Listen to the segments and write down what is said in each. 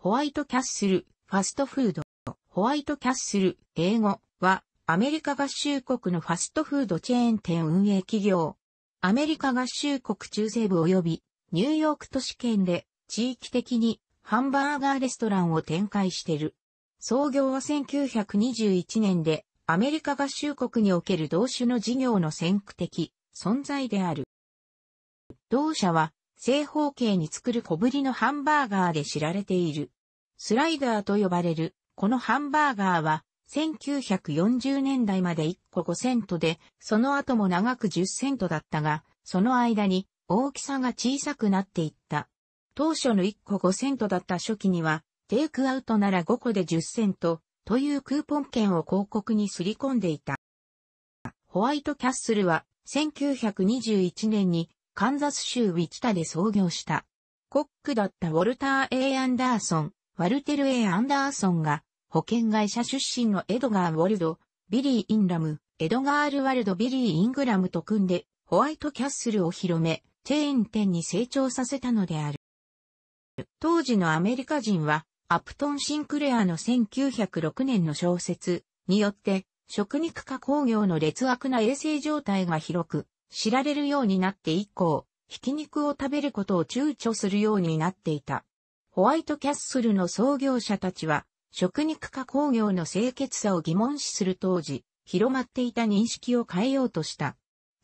ホワイトキャッスル、ファストフード。ホワイトキャッスル、英語は、アメリカ合衆国のファストフードチェーン店運営企業。アメリカ合衆国中西部及び、ニューヨーク都市圏で、地域的に、ハンバーガーレストランを展開している。創業は1921年で、アメリカ合衆国における同種の事業の先駆的存在である。同社は正方形に作る小ぶりのハンバーガーで知られている。スライダーと呼ばれる、このハンバーガーは、1940年代まで1個5セントで、その後も長く10セントだったが、その間に大きさが小さくなっていった。当初の1個5セントだった初期には、テイクアウトなら5個で10セントというクーポン券を広告にすり込んでいた。ホワイトキャッスルは1921年にカンザス州ウィチタで創業した。コックだったウォルター・ A・ アンダーソン、ワルテル・ A・ アンダーソンが、保険会社出身のエドガー・ウォルド、ビリー・インラム、エドガール・ワルド・ビリー・イングラムと組んで、ホワイト・キャッスルを広め、チェーン店に成長させたのである。当時のアメリカ人は、アプトン・シンクレアの1906年の小説によって、食肉化工業の劣悪な衛生状態が広く、知られるようになって以降、ひき肉を食べることを躊躇するようになっていた。ホワイトキャッスルの創業者たちは、食肉加工業の清潔さを疑問視する当時、広まっていた認識を変えようとした。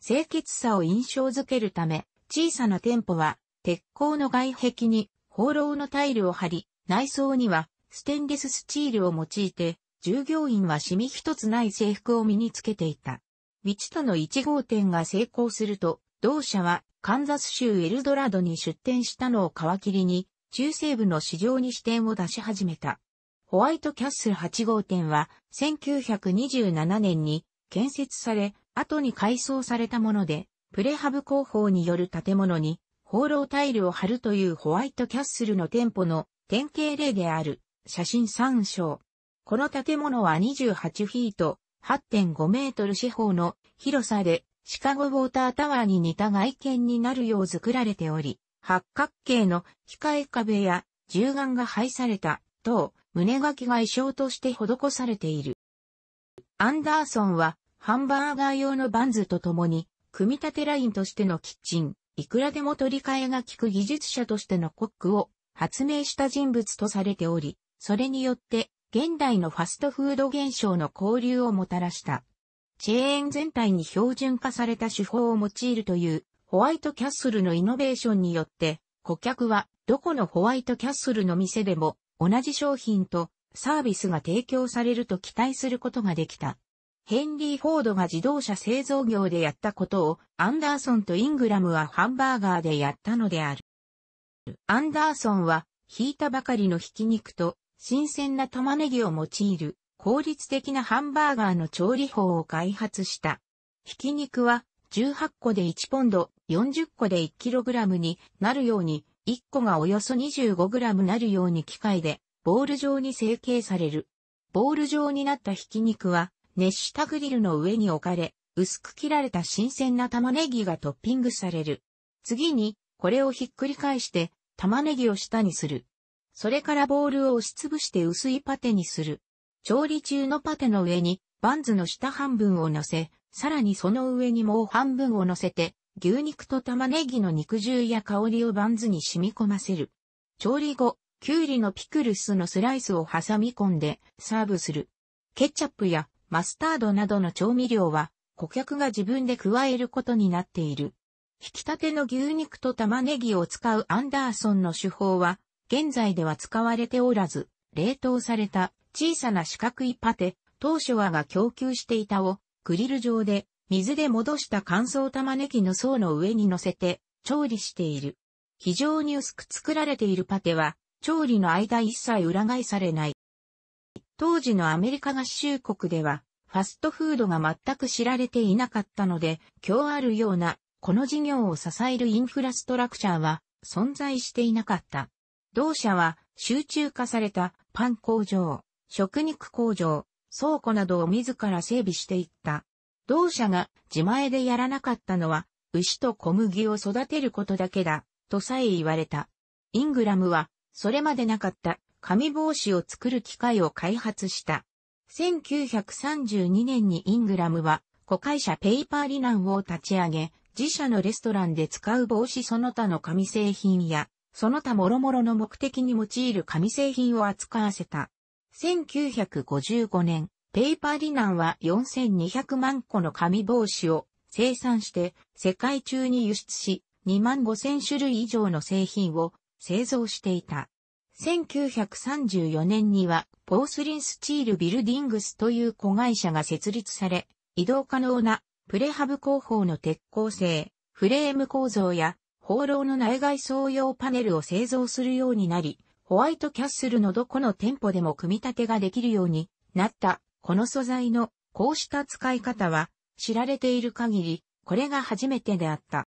清潔さを印象づけるため、小さな店舗は、鉄鋼の外壁に、放浪のタイルを貼り、内装には、ステンレススチールを用いて、従業員はシミ一つない制服を身につけていた。ウィチタの1号店が成功すると、同社はカンザス州エルドラドに出店したのを皮切りに、中西部の市場に支店を出し始めた。ホワイトキャッスル8号店は1927年に建設され、後に改装されたもので、プレハブ工法による建物に放浪タイルを貼るというホワイトキャッスルの店舗の典型例である写真参照。この建物は28フィート8.5メートル四方の広さでシカゴウォータータワーに似た外見になるよう作られており、八角形の控え壁や銃眼が配された等、胸書きが衣装として施されている。アンダーソンはハンバーガー用のバンズと共に、組み立てラインとしてのキッチン、いくらでも取り替えが効く技術者としてのコックを発明した人物とされており、それによって現代のファストフード現象の交流をもたらした。チェーン全体に標準化された手法を用いるというホワイトキャッスルのイノベーションによって顧客はどこのホワイトキャッスルの店でも同じ商品とサービスが提供されると期待することができた。ヘンリー・フォードが自動車製造業でやったことをアンダーソンとイングラムはハンバーガーでやったのである。アンダーソンは引いたばかりのひき肉と新鮮な玉ねぎを用いる効率的なハンバーガーの調理法を開発した。ひき肉は18個で1ポンド、40個で 1kg になるように、1個がおよそ 25g なるように機械でボール状に成形される。ボール状になったひき肉は熱したグリルの上に置かれ、薄く切られた新鮮な玉ねぎがトッピングされる。次に、これをひっくり返して、玉ねぎを下にする。それからボールを押しつぶして薄いパテにする。調理中のパテの上にバンズの下半分を乗せ、さらにその上にもう半分を乗せて、牛肉と玉ねぎの肉汁や香りをバンズに染み込ませる。調理後、きゅうりのピクルスのスライスを挟み込んでサーブする。ケチャップやマスタードなどの調味料は顧客が自分で加えることになっている。引き立ての牛肉と玉ねぎを使うアンダーソンの手法は現在では使われておらず、冷凍された小さな四角いパテ、当初はが供給していたを、グリル上で水で戻した乾燥玉ねぎの層の上に乗せて調理している。非常に薄く作られているパテは、調理の間一切裏返されない。当時のアメリカ合衆国では、ファストフードが全く知られていなかったので、今日あるような、この事業を支えるインフラストラクチャーは存在していなかった。同社は集中化されたパン工場、食肉工場、倉庫などを自ら整備していった。同社が自前でやらなかったのは牛と小麦を育てることだけだ、とさえ言われた。イングラムはそれまでなかった紙帽子を作る機械を開発した。1932年にイングラムは、子会社ペイパーリナンを立ち上げ、自社のレストランで使う帽子その他の紙製品や、その他諸々の目的に用いる紙製品を扱わせた。1955年、ペーパーリナンは4200万個の紙帽子を生産して世界中に輸出し2万5000種類以上の製品を製造していた。1934年にはポースリンスチールビルディングスという子会社が設立され、移動可能なプレハブ工法の鉄鋼製、フレーム構造や放浪の内外装用パネルを製造するようになり、ホワイトキャッスルのどこの店舗でも組み立てができるようになった、この素材のこうした使い方は知られている限り、これが初めてであった。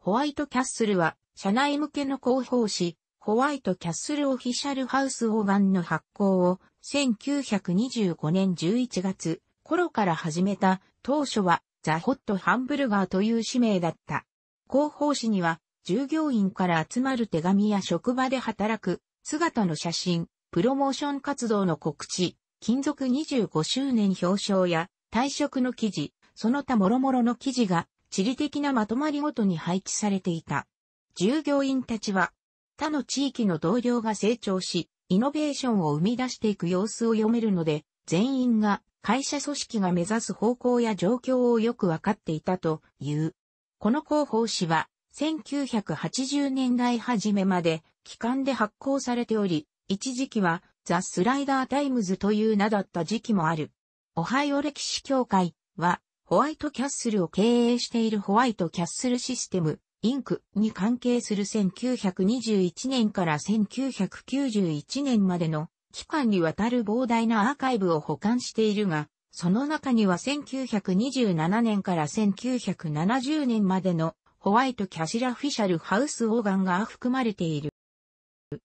ホワイトキャッスルは社内向けの広報誌、ホワイトキャッスルオフィシャルハウスオーガンの発行を1925年11月頃から始めた当初はザ・ホット・ハンブルガーという使命だった。広報誌には、従業員から集まる手紙や職場で働く姿の写真、プロモーション活動の告知、勤続25周年表彰や退職の記事、その他諸々の記事が地理的なまとまりごとに配置されていた。従業員たちは他の地域の同僚が成長し、イノベーションを生み出していく様子を読めるので、全員が会社組織が目指す方向や状況をよくわかっていたという。この広報誌は、1980年代初めまで、期間で発行されており、一時期は、ザ・スライダー・タイムズという名だった時期もある。オハイオ歴史協会は、ホワイトキャッスルを経営しているホワイトキャッスルシステム、インクに関係する1921年から1991年までの期間にわたる膨大なアーカイブを保管しているが、その中には1927年から1970年までのホワイトキャシラフィシャルハウスオーガンが含まれている。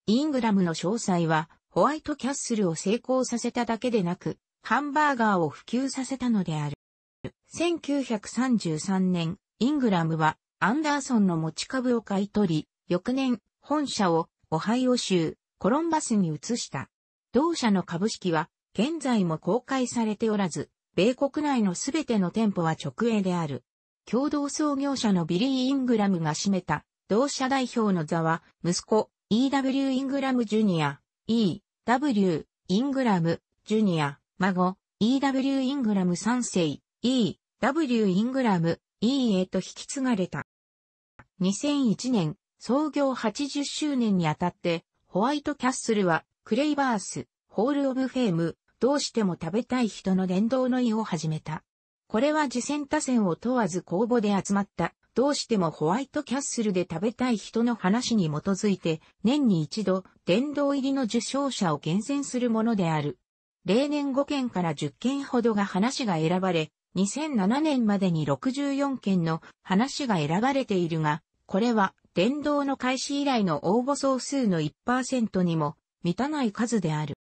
イングラムの詳細はホワイトキャッスルを成功させただけでなく、ハンバーガーを普及させたのである。1933年、イングラムはアンダーソンの持ち株を買い取り、翌年、本社をオハイオ州コロンバスに移した。同社の株式は現在も公開されておらず、米国内のすべての店舗は直営である。共同創業者のビリー・イングラムが占めた、同社代表の座は、息子、E.W. イングラム・ジュニア、E.W. イングラム・ジュニア、孫、E.W. イングラム3世、E.W. イングラム、E へと引き継がれた。2001年、創業80周年にあたって、ホワイトキャッスルは、クレイバース、ホールオブフェーム、どうしても食べたい人の殿堂の意を始めた。これは次戦他戦を問わず公募で集まった、どうしてもホワイトキャッスルで食べたい人の話に基づいて、年に一度、殿堂入りの受賞者を厳選するものである。例年5件から10件ほどが話が選ばれ、2007年までに64件の話が選ばれているが、これは殿堂の開始以来の応募総数の1%にも満たない数である。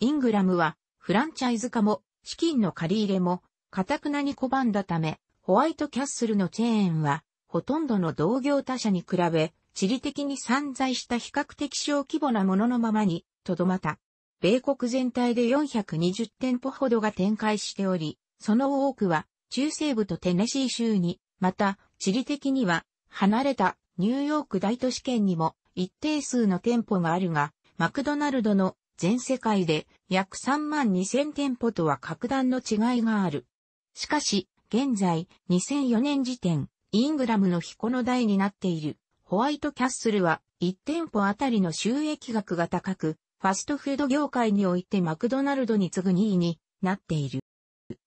イングラムは、フランチャイズ化も、資金の借り入れも、かたくなに拒んだため、ホワイトキャッスルのチェーンは、ほとんどの同業他社に比べ、地理的に散在した比較的小規模なもののままに、とどまった。米国全体で420店舗ほどが展開しており、その多くは、中西部とテネシー州に、また、地理的には、離れたニューヨーク大都市圏にも一定数の店舗があるが、マクドナルドの全世界で約3万2000店舗とは格段の違いがある。しかし、現在、2004年時点、イングラムの彦の台になっている、ホワイトキャッスルは、1店舗あたりの収益額が高く、ファストフード業界においてマクドナルドに次ぐ2位になっている。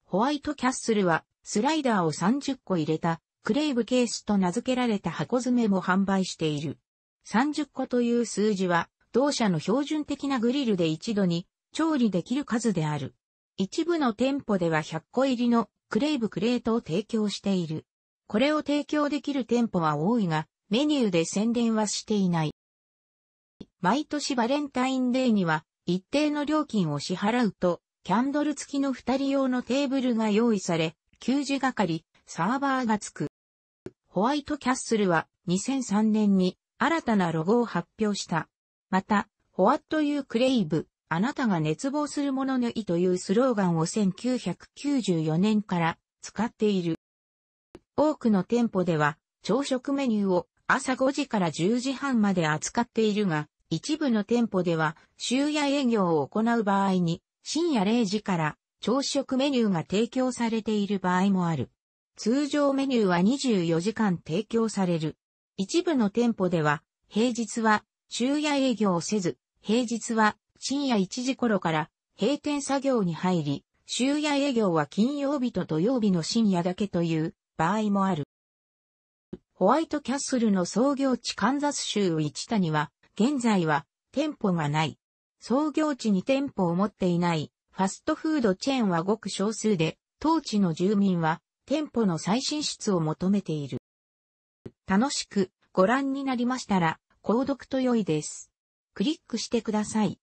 ホワイトキャッスルは、スライダーを30個入れた、クレイブケースと名付けられた箱詰めも販売している。30個という数字は、同社の標準的なグリルで一度に調理できる数である。一部の店舗では100個入りのクレーブクレートを提供している。これを提供できる店舗は多いが、メニューで宣伝はしていない。毎年バレンタインデーには一定の料金を支払うと、キャンドル付きの二人用のテーブルが用意され、給仕係、サーバーが付く。ホワイトキャッスルは2003年に新たなロゴを発表した。また、ホワット・ユー・クレイブ。あなたが熱望するものの意というスローガンを1994年から使っている。多くの店舗では朝食メニューを朝5時から10時半まで扱っているが、一部の店舗では終夜営業を行う場合に深夜0時から朝食メニューが提供されている場合もある。通常メニューは24時間提供される。一部の店舗では平日は昼夜営業せず、平日は深夜1時頃から閉店作業に入り、終夜営業は金曜日と土曜日の深夜だけという場合もある。ホワイトキャッスルの創業地カンザス州一谷は、現在は店舗がない。創業地に店舗を持っていないファストフードチェーンはごく少数で、当地の住民は店舗の再進出を求めている。楽しくご覧になりましたら、購読と良いです。クリックしてください。